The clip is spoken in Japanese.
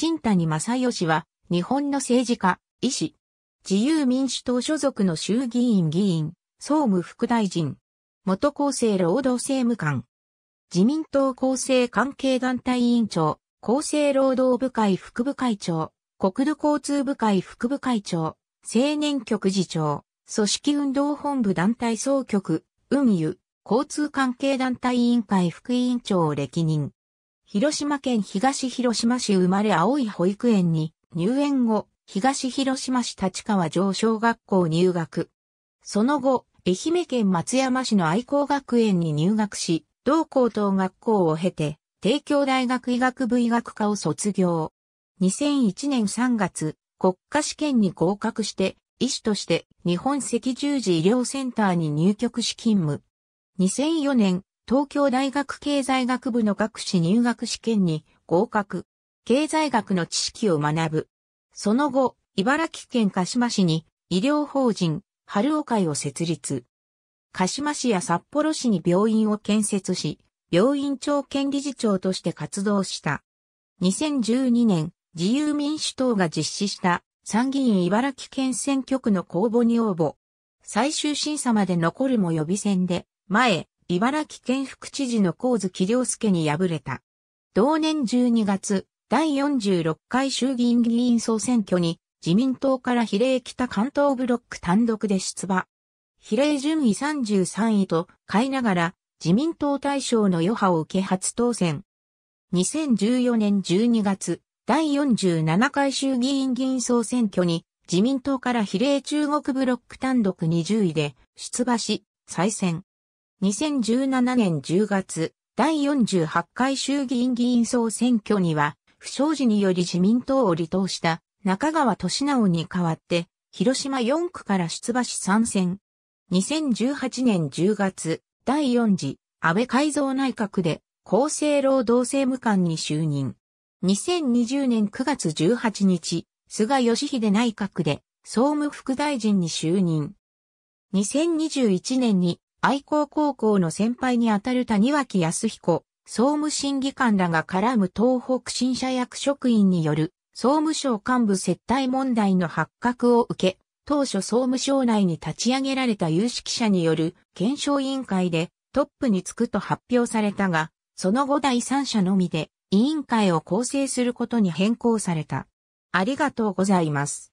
新谷正義は、日本の政治家、医師、自由民主党所属の衆議院議員、総務副大臣、元厚生労働政務官、自民党厚生関係団体委員長、厚生労働部会副部会長、国土交通部会副部会長、青年局次長、組織運動本部団体総局、運輸、交通関係団体委員会副委員長を歴任。広島県東広島市生まれ青い保育園に入園後、東広島市立川上小学校入学。その後、愛媛県松山市の愛工学園に入学し、同高等学校を経て、帝京大学医学部医学科を卒業。2001年3月、国家試験に合格して、医師として日本赤十字医療センターに入局し勤務。2004年、東京大学経済学部の学士入学試験に合格。経済学の知識を学ぶ。その後、茨城県鹿島市に医療法人、春尾会を設立。鹿島市や札幌市に病院を建設し、病院長兼理事長として活動した。2012年、自由民主党が実施した参議院茨城県選挙区の公募に応募。最終審査まで残るも予備選で、前、茨城県副知事の神木良介に敗れた。同年12月、第46回衆議院議員総選挙に自民党から比例北関東ブロック単独で出馬。比例順位33位と買いながら自民党大賞の余波を受け初当選。2014年12月、第47回衆議院議員総選挙に自民党から比例中国ブロック単独20位で出馬し、再選。2017年10月、第48回衆議院議員総選挙には、不祥事により自民党を離党した中川俊直に代わって、広島4区から出馬し参戦。2018年10月、第4次、安倍改造内閣で、厚生労働政務官に就任。2020年9月18日、菅義偉内閣で、総務副大臣に就任。2021年に愛好高校の先輩にあたる谷脇康彦、総務審議官らが絡む東北新社役職員による総務省幹部接待問題の発覚を受け、当初総務省内に立ち上げられた有識者による検証委員会でトップにつくと発表されたが、その後第三者のみで委員会を構成することに変更された。ありがとうございます。